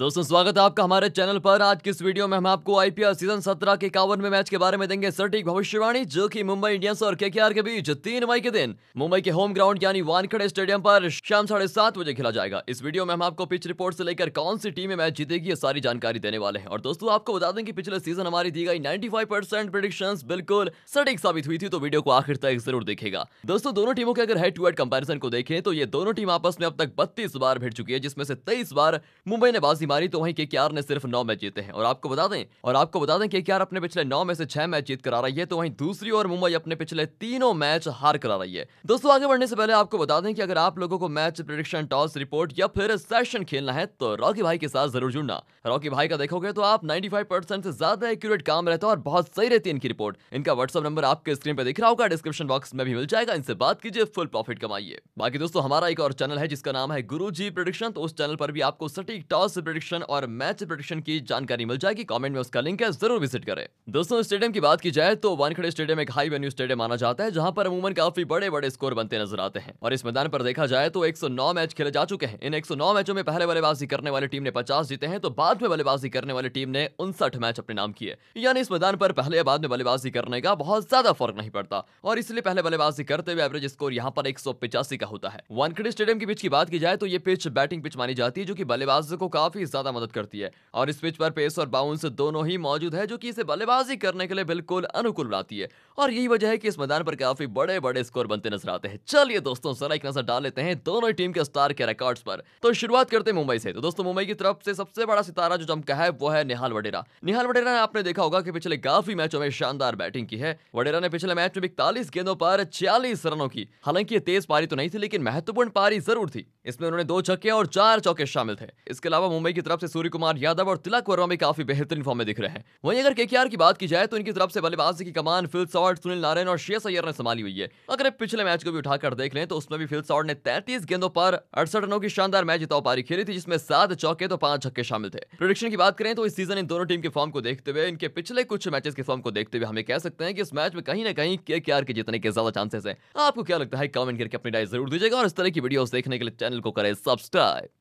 दोस्तों स्वागत है आपका हमारे चैनल पर आज की इस वीडियो में हम आपको आईपीएल सीजन 17 के में मैच के बारे में देंगे सटीक भविष्यवाणी जो कि मुंबई इंडियंस और के के बीच तीन मई के दिन मुंबई के होम ग्राउंड यानी वानखेड़े स्टेडियम पर शाम साढ़े सात बजे खेला जाएगा इस वीडियो में हम आपको पिच रिपोर्ट से लेकर कौन सी टीम मैच जीतेगी ये सारी जानकारी देने वाले हैं और दोस्तों आपको बता दें कि पिछले सीजन हमारी दी गई नाइन्टी प्रिडिक्शन बिल्कुल सटीक साबित हुई थी तो वीडियो को आखिर तक जरूर देखेगा दोस्तों दोनों टीमों के अगर हेड टू हेड कंपेरिजन को देखें तो ये दोनों टीम आपस में अब तक बत्तीस बार भिड़ चुकी है जिसमें से तेईस बार मुंबई ने बाजी बाजी मारी तो वहीं केकेआर ने सिर्फ नौ मैच जीते हैं और आपको बता दें और आपको बता दें केकेआर अपने पिछले नौ में से छह मैच जीत करा रही है तो वहीं दूसरी ओर मुंबई अपने पिछले तीनों मैच हार करा रही है दोस्तों आगे बढ़ने से पहले आपको बता दें कि अगर आप लोगों को मैच प्रिडिक्शन टॉस रिपोर्ट या फिर सेशन खेलना है तो रॉकी भाई के साथ जरूर जुड़ना रॉकी भाई का देखोगे तो आप नाइन्टी से ज्यादा एक्यूरेट काम रहता है और बहुत सही रहती है इनकी रिपोर्ट इनका व्हाट्सअप नंबर आपके स्क्रीन पर दिख रहा होगा डिस्क्रिप्शन बॉक्स में भी मिल जाएगा इनसे बात कीजिए फुल प्रॉफिट कमाइए बाकी दोस्तों हमारा एक और चैनल है जिसका नाम है गुरु जी प्रोडिक्शन तो उस चैनल पर भी आपको सटीक टॉस प्रोडिक्शन और मैच प्रोडिक्शन की जानकारी मिल जाएगी कमेंट में उसका लिंक है जरूर विजिट करें दोस्तों स्टेडियम की बात की जाए तो वानखेड़े स्टेडियम एक हाई वेन्यू स्टेडियम माना जाता है जहां पर अमूमन काफी बड़े बड़े स्कोर बनते नजर आते हैं और इस मैदान पर देखा जाए तो एक मैच खेले जा चुके हैं इन एक मैचों में पहले बल्लेबाजी करने वाली टीम ने पचास जीते हैं तो बाद में बल्लेबाजी करने वाली टीम ने उनसठ मैच अपने नाम किए यानी इस मैदान पर पहले या बाद में बल्लेबाजी करने का बहुत ज्यादा फर्क नहीं पड़ता और इसलिए पहले बल्लेबाजी करते हुए एवरेज स्कोर यहाँ पर एक का होता है वानखेड़े स्टेडियम की पिच की बात की जाए तो ये पिच बैटिंग पिच मानी जाती है जो की बल्लेबाजों को काफी काफी ज्यादा मदद करती है और इस पिच पर पेस और बाउंस दोनों ही मौजूद है जो कि इसे बल्लेबाजी करने के लिए बिल्कुल अनुकूल बनाती है और यही वजह है कि इस मैदान पर काफी बड़े बड़े स्कोर बनते नजर आते हैं चलिए दोस्तों सर एक नजर डाल लेते हैं दोनों ही टीम के स्टार के रिकॉर्ड पर तो शुरुआत करते हैं मुंबई से तो दोस्तों मुंबई की तरफ से सबसे बड़ा सितारा जो चमका है वो है निहाल वडेरा निहाल वडेरा ने आपने देखा होगा कि पिछले काफी मैचों में शानदार बैटिंग की है वडेरा ने पिछले मैच में इकतालीस गेंदों पर छियालीस रनों की हालांकि तेज पारी तो नहीं थी लेकिन महत्वपूर्ण पारी जरूर थी इसमें उन्होंने दो छक्के और चार चौके शामिल थे इसके अलावा मुंबई मुंबई की तरफ से सूर्य कुमार यादव और तिलक वर्मा भी काफी बेहतरीन फॉर्म में दिख रहे हैं वहीं अगर केकेआर की बात की जाए तो इनकी तरफ से बल्लेबाजी की कमान फिल सॉर्ट सुनील नारायण और शेष अय्यर ने संभाली हुई है अगर पिछले मैच को भी उठाकर देख लें तो उसमें भी फिल सॉर्ट ने तैतीस गेंदों पर अड़सठ रनों की शानदार मैच जिताओ पारी खेली थी जिसमें सात चौके तो पांच छक्के शामिल थे प्रोडिक्शन की बात करें तो इस सीजन इन दोनों टीम के फॉर्म को देखते हुए इनके पिछले कुछ मैचेस के फॉर्म को देखते हुए हमें कह सकते हैं कि इस मैच में कहीं ना कहीं के के जीतने के ज्यादा चांसेस है आपको क्या लगता है कमेंट करके अपनी राय जरूर दीजिएगा और इस तरह की वीडियोस देखने के लिए चैनल को करें सब्सक्राइब